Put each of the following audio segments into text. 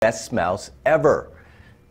best mouse ever.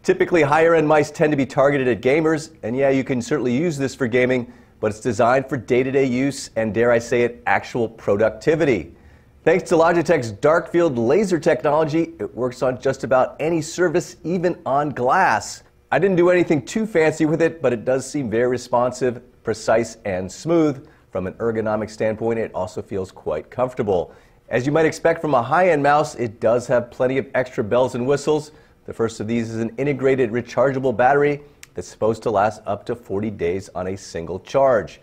Typically, higher end mice tend to be targeted at gamers, and yeah, you can certainly use this for gaming, but it's designed for day to day use and, dare I say it, actual productivity. Thanks to Logitech's dark field laser technology, it works on just about any surface, even on glass. I didn't do anything too fancy with it, but it does seem very responsive, precise, and smooth. From an ergonomic standpoint, it also feels quite comfortable. As you might expect from a high-end mouse, it does have plenty of extra bells and whistles. The first of these is an integrated rechargeable battery that's supposed to last up to 40 days on a single charge.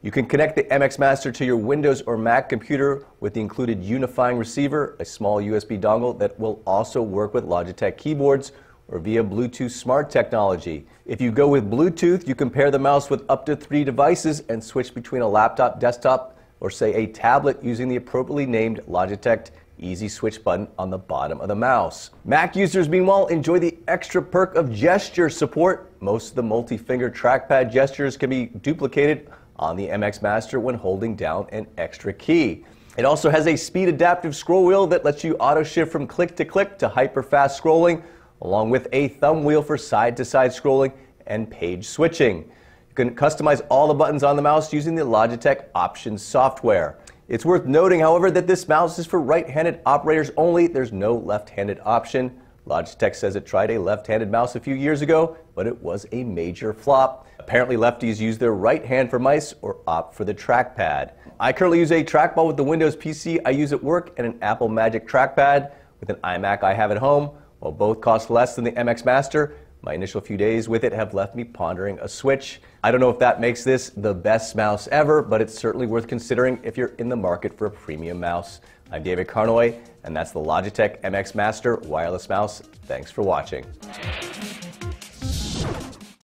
You can connect the MX Master to your Windows or Mac computer with the included unifying receiver, a small USB dongle that will also work with Logitech keyboards or via Bluetooth smart technology. If you go with Bluetooth, you can pair the mouse with up to three devices and switch between a laptop, desktop, or say a tablet using the appropriately named Logitech easy switch button on the bottom of the mouse. Mac users, meanwhile, enjoy the extra perk of gesture support. Most of the multi-finger trackpad gestures can be duplicated on the MX Master when holding down an extra key. It also has a speed adaptive scroll wheel that lets you auto shift from click to click to hyper fast scrolling, along with a thumb wheel for side to side scrolling and page switching. You can customize all the buttons on the mouse using the Logitech Options software. It's worth noting, however, that this mouse is for right-handed operators only. There's no left-handed option. Logitech says it tried a left-handed mouse a few years ago, but it was a major flop. Apparently lefties use their right hand for mice or opt for the trackpad. I currently use a trackball with the Windows PC I use at work and an Apple Magic trackpad with an iMac I have at home. While both cost less than the MX Master, my initial few days with it have left me pondering a switch. I don't know if that makes this the best mouse ever, but it's certainly worth considering if you're in the market for a premium mouse. I'm David Carnoy, and that's the Logitech MX Master wireless mouse. Thanks for watching.